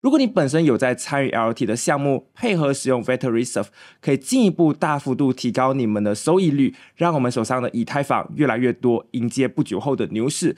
如果你本身有在参与 l t 的项目，配合使用 Vectoriserve，可以进一步大幅度提高你们的收益率，让我们手上的以太坊越来越多，迎接不久后的牛市。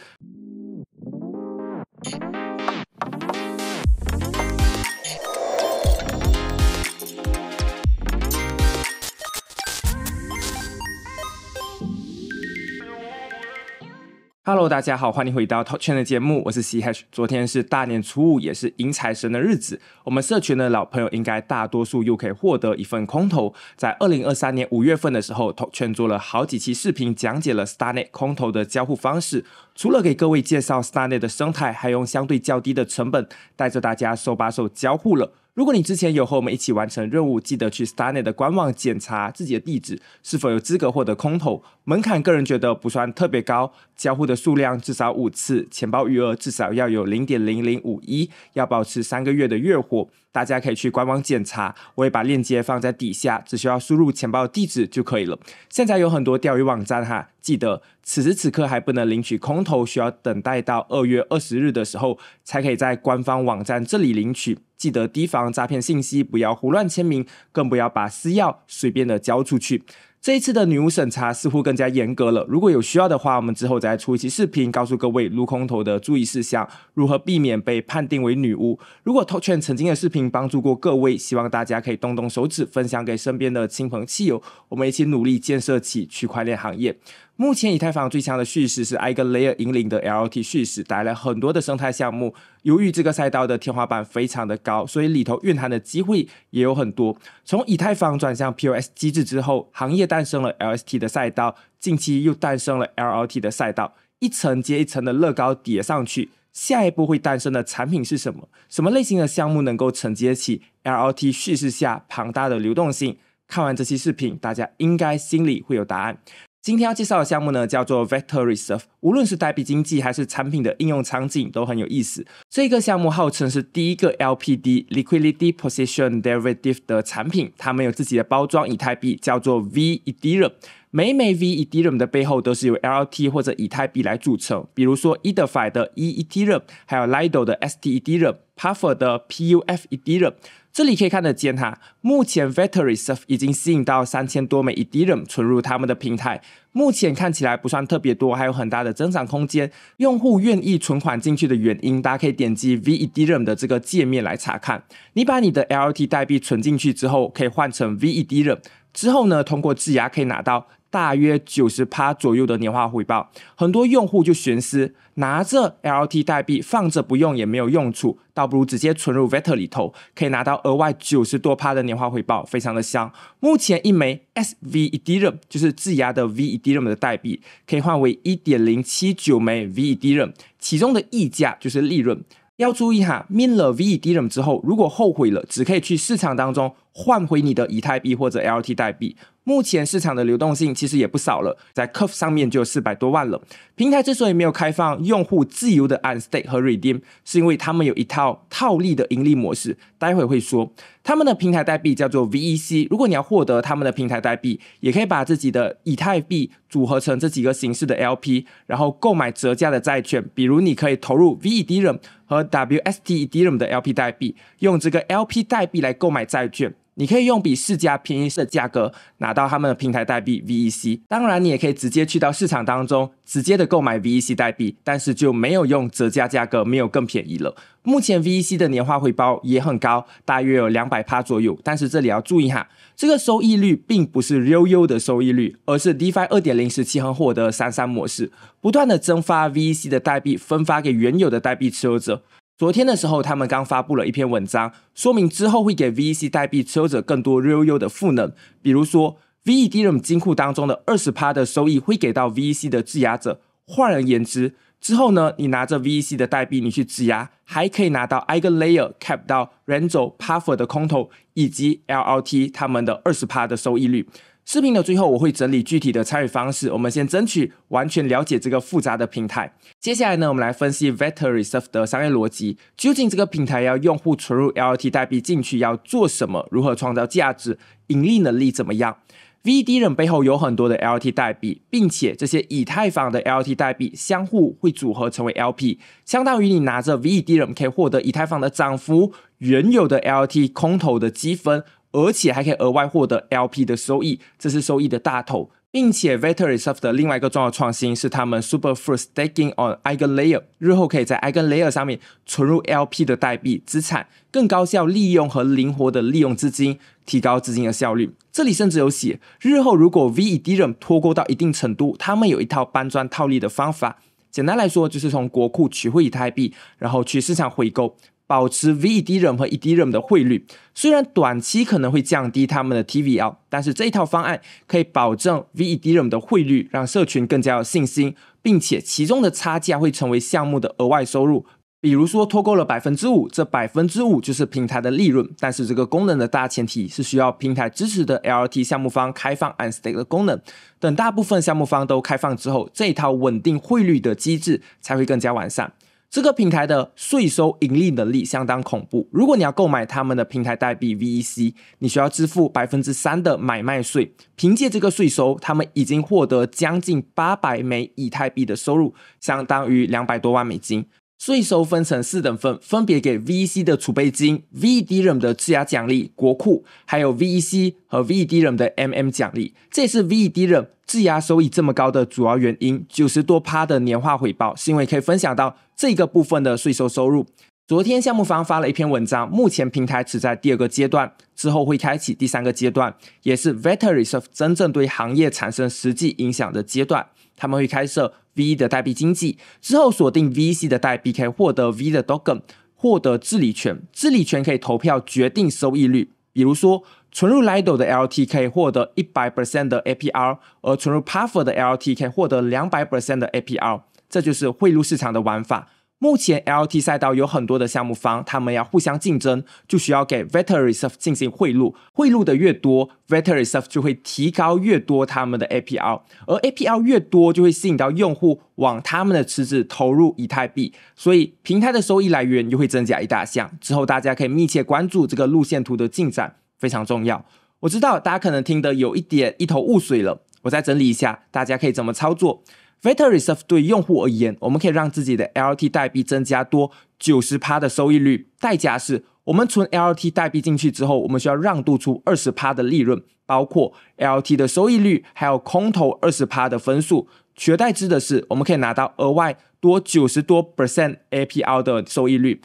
Hello，大家好，欢迎回到 t o p 圈的节目，我是 C h 昨天是大年初五，也是迎财神的日子。我们社群的老朋友应该大多数又可以获得一份空投。在二零二三年五月份的时候 t o p 圈做了好几期视频，讲解了 Starnet 空投的交互方式。除了给各位介绍 Starnet 的生态，还用相对较低的成本，带着大家手把手交互了。如果你之前有和我们一起完成任务，记得去 Stonk 的官网检查自己的地址是否有资格获得空投。门槛个人觉得不算特别高，交互的数量至少五次，钱包余额至少要有零点零零五一，要保持三个月的月活。大家可以去官网检查，我也把链接放在底下，只需要输入钱包的地址就可以了。现在有很多钓鱼网站哈，记得此时此刻还不能领取空投，需要等待到二月二十日的时候，才可以在官方网站这里领取。记得提防诈骗信息，不要胡乱签名，更不要把私钥随便的交出去。这一次的女巫审查似乎更加严格了。如果有需要的话，我们之后再出一期视频，告诉各位撸空投的注意事项，如何避免被判定为女巫。如果 t o 曾经的视频帮助过各位，希望大家可以动动手指，分享给身边的亲朋戚友，我们一起努力建设起区块链行业。目前以太坊最强的叙事是埃格雷尔引领的 L T 叙事，带来很多的生态项目。由于这个赛道的天花板非常的高，所以里头蕴含的机会也有很多。从以太坊转向 P O S 机制之后，行业诞生了 L S T 的赛道，近期又诞生了 L L T 的赛道，一层接一层的乐高叠上去。下一步会诞生的产品是什么？什么类型的项目能够承接起 L L T 叙事下庞大的流动性？看完这期视频，大家应该心里会有答案。今天要介绍的项目呢，叫做 Vector Reserve。无论是代币经济还是产品的应用场景都很有意思。这个项目号称是第一个 L P D (liquidity position derivative) 的产品，他们有自己的包装以太币，叫做 v Ethereum。每枚 v Ethereum 的背后都是由 L T 或者以太币来组成，比如说 Etherfi 的 e Ethereum，还有 Lido 的 s T Ethereum。Puffer 的 P U F E D R，这里可以看得见哈，目前 Veterans 已经吸引到三千多枚 E D R 存入他们的平台，目前看起来不算特别多，还有很大的增长空间。用户愿意存款进去的原因，大家可以点击 V E D R 的这个界面来查看。你把你的 L T 代币存进去之后，可以换成 V E D R，之后呢，通过质押可以拿到。大约九十趴左右的年化回报，很多用户就寻思拿着 L T 代币放着不用也没有用处，倒不如直接存入 VET 里头，可以拿到额外九十多趴的年化回报，非常的香。目前一枚 S VEDRUM 就是质押的 VEDRUM 的代币，可以换为一点零七九枚 VEDRUM，其中的溢价就是利润。要注意哈，min 了 VEDRUM 之后，如果后悔了，只可以去市场当中换回你的以太币或者 L T 代币。目前市场的流动性其实也不少了，在 Cuff 上面就有四百多万了。平台之所以没有开放用户自由的 u n Stake 和 Redeem，是因为他们有一套套利的盈利模式，待会会说。他们的平台代币叫做 VEC，如果你要获得他们的平台代币，也可以把自己的以太币组合成这几个形式的 LP，然后购买折价的债券。比如你可以投入 v e d i m 和 w s t e d i m 的 LP 代币，用这个 LP 代币来购买债券。你可以用比市价便宜的价格拿到他们的平台代币 VEC，当然你也可以直接去到市场当中直接的购买 VEC 代币，但是就没有用折价价格，没有更便宜了。目前 VEC 的年化回报也很高，大约有两百趴左右。但是这里要注意哈，这个收益率并不是 RealU 的收益率，而是 DeFi 二点零时期很获得三三模式不断的增发 VEC 的代币分发给原有的代币持有者。昨天的时候，他们刚发布了一篇文章，说明之后会给 VEC 代币持有者更多 real use 的赋能，比如说 v e d r a m 金库当中的二十趴的收益会给到 VEC 的质押者。换而言之，之后呢，你拿着 VEC 的代币，你去质押，还可以拿到 Eigenlayer cap 到 Renzo p a f e r 的空投，以及 LRT 他们的二十趴的收益率。视频的最后，我会整理具体的参与方式。我们先争取完全了解这个复杂的平台。接下来呢，我们来分析 v e c t o r e s e r 的商业逻辑。究竟这个平台要用户存入 L T 代币进去要做什么？如何创造价值？盈利能力怎么样？V D 人背后有很多的 L T 代币，并且这些以太坊的 L T 代币相互会组合成为 L P，相当于你拿着 V D 人可以获得以太坊的涨幅，原有的 L T 空投的积分。而且还可以额外获得 LP 的收益，这是收益的大头。并且 Vectorisft 的另外一个重要创新是他们 Super First Staking on EigenLayer，日后可以在 EigenLayer 上面存入 LP 的代币资产，更高效利用和灵活的利用资金，提高资金的效率。这里甚至有写，日后如果 VE Dium 脱钩到一定程度，他们有一套搬砖套利的方法。简单来说，就是从国库取回以太币，然后去市场回购。保持 v e d r m 和 e d r m 的汇率，虽然短期可能会降低他们的 TVL，但是这一套方案可以保证 v e d r m 的汇率，让社群更加有信心，并且其中的差价会成为项目的额外收入。比如说，脱钩了百分之五，这百分之五就是平台的利润。但是这个功能的大前提是需要平台支持的 LRT 项目方开放 Unstake 的功能。等大部分项目方都开放之后，这一套稳定汇率的机制才会更加完善。这个平台的税收盈利能力相当恐怖。如果你要购买他们的平台代币 VEC，你需要支付百分之三的买卖税。凭借这个税收，他们已经获得将近八百枚以太币的收入，相当于两百多万美金。税收分成四等份，分别给 VEC 的储备金、VEDRM 的质押奖励、国库，还有 VEC 和 VEDRM 的 MM 奖励。这也是 VEDRM 质押收益这么高的主要原因。九十多趴的年化回报，是因为可以分享到这个部分的税收收入。昨天项目方发了一篇文章，目前平台只在第二个阶段，之后会开启第三个阶段，也是 v e t t e r i s e r v 真正对行业产生实际影响的阶段。他们会开设。V 的代币经济之后锁定 VC 的代币，可以获得 V 的 Dogen，获得治理权。治理权可以投票决定收益率。比如说，存入 Lido 的 l t 可以获得一百 percent 的 APR，而存入 p a f f e r 的 l t 可以获得两百 percent 的 APR。这就是汇入市场的玩法。目前 L T 赛道有很多的项目方，他们要互相竞争，就需要给 Veterans 进行贿赂，贿赂的越多，Veterans 就会提高越多他们的 A P L，而 A P L 越多就会吸引到用户往他们的池子投入以太币，所以平台的收益来源又会增加一大项。之后大家可以密切关注这个路线图的进展，非常重要。我知道大家可能听得有一点一头雾水了，我再整理一下，大家可以怎么操作。Vetor Reserve 对用户而言，我们可以让自己的 L T 代币增加多九十趴的收益率，代价是我们存 L T 代币进去之后，我们需要让渡出二十趴的利润，包括 L T 的收益率，还有空投二十趴的分数。取代之的是，我们可以拿到额外多九十多 percent A P R 的收益率。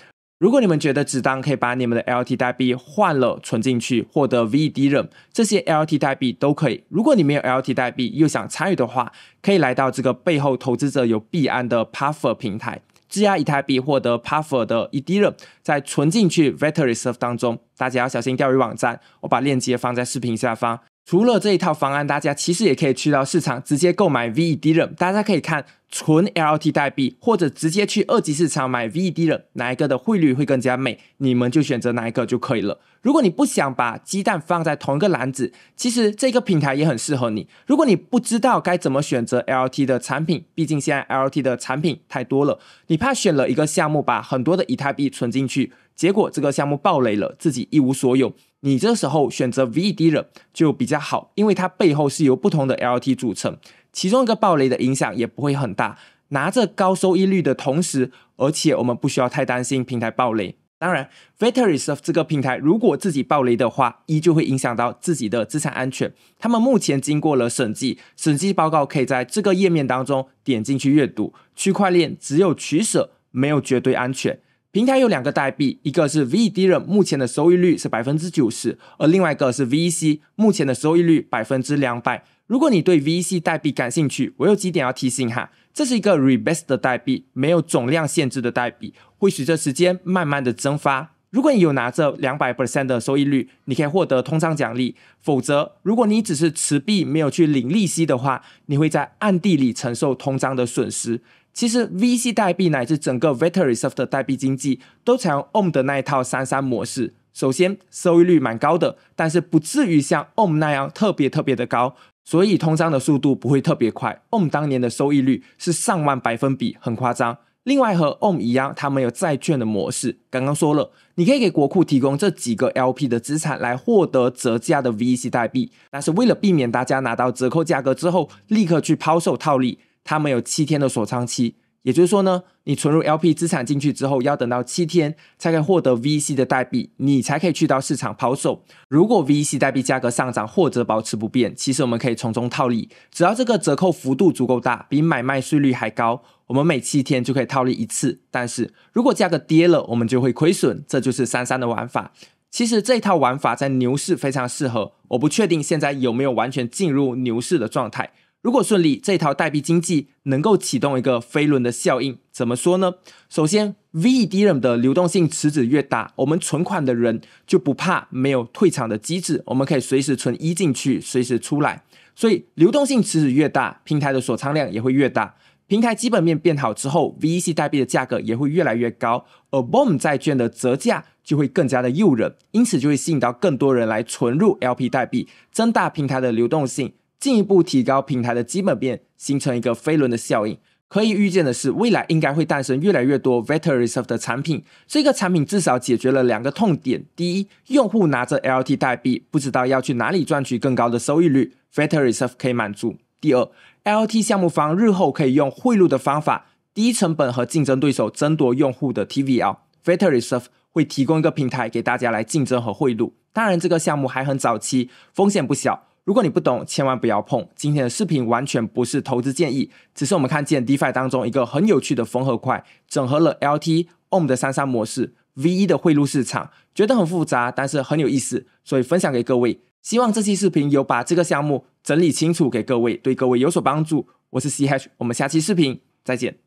如果你们觉得只当可以把你们的 L T 代币换了存进去获得 V D r m 这些 L T 代币都可以。如果你没有 L T 代币又想参与的话，可以来到这个背后投资者有币安的 Puffer 平台，质押以太币获得 Puffer 的 E D r m 在存进去 v e r t u a Reserve 当中。大家要小心钓鱼网站，我把链接放在视频下方。除了这一套方案，大家其实也可以去到市场直接购买 VED 了。大家可以看纯 L T 代币，或者直接去二级市场买 VED 了，哪一个的汇率会更加美，你们就选择哪一个就可以了。如果你不想把鸡蛋放在同一个篮子，其实这个平台也很适合你。如果你不知道该怎么选择 L T 的产品，毕竟现在 L T 的产品太多了，你怕选了一个项目把很多的以太币存进去。结果这个项目暴雷了，自己一无所有。你这时候选择 VED 了就比较好，因为它背后是由不同的 LT 组成，其中一个暴雷的影响也不会很大。拿着高收益率的同时，而且我们不需要太担心平台暴雷。当然，Vetris 这个平台如果自己暴雷的话，依旧会影响到自己的资产安全。他们目前经过了审计，审计报告可以在这个页面当中点进去阅读。区块链只有取舍，没有绝对安全。平台有两个代币，一个是 VED，目前的收益率是百分之九十，而另外一个是 VEC，目前的收益率百分之两百。如果你对 VEC 代币感兴趣，我有几点要提醒哈：这是一个 Rebase 的代币，没有总量限制的代币，会随着时间慢慢的蒸发。如果你有拿着两百 percent 的收益率，你可以获得通胀奖励；否则，如果你只是持币没有去领利息的话，你会在暗地里承受通胀的损失。其实，VC 代币乃至整个 v e t o r e s o f t 的代币经济都采用 Om 的那一套三三模式。首先，收益率蛮高的，但是不至于像 Om 那样特别特别的高，所以通胀的速度不会特别快。Om 当年的收益率是上万百分比，很夸张。另外，和 Om 一样，他们有债券的模式。刚刚说了，你可以给国库提供这几个 LP 的资产来获得折价的 VC 代币，但是为了避免大家拿到折扣价格之后立刻去抛售套利。他们有七天的锁仓期，也就是说呢，你存入 LP 资产进去之后，要等到七天才可以获得 VC 的代币，你才可以去到市场抛售。如果 VC 代币价格上涨或者保持不变，其实我们可以从中套利，只要这个折扣幅度足够大，比买卖税率还高，我们每七天就可以套利一次。但是如果价格跌了，我们就会亏损，这就是三三的玩法。其实这一套玩法在牛市非常适合，我不确定现在有没有完全进入牛市的状态。如果顺利，这套代币经济能够启动一个飞轮的效应。怎么说呢？首先，Vedram 的流动性池子越大，我们存款的人就不怕没有退场的机制，我们可以随时存一进去，随时出来。所以，流动性池子越大，平台的锁仓量也会越大。平台基本面变好之后，VEC 代币的价格也会越来越高，而 b o m 债券的折价就会更加的诱人，因此就会吸引到更多人来存入 LP 代币，增大平台的流动性。进一步提高平台的基本面，形成一个飞轮的效应。可以预见的是，未来应该会诞生越来越多 v e c t o r e s v e 的产品。这个产品至少解决了两个痛点：第一，用户拿着 L T 代币，不知道要去哪里赚取更高的收益率，v e c t o r e s v e 可以满足；第二，L T 项目方日后可以用贿赂的方法，低成本和竞争对手争夺用户的 T V L，v e c t o r e s e v f 会提供一个平台给大家来竞争和贿赂。当然，这个项目还很早期，风险不小。如果你不懂，千万不要碰。今天的视频完全不是投资建议，只是我们看见 DeFi 当中一个很有趣的缝合块，整合了 LT OM 的三三模式，VE 的汇入市场，觉得很复杂，但是很有意思，所以分享给各位。希望这期视频有把这个项目整理清楚给各位，对各位有所帮助。我是 CH，我们下期视频再见。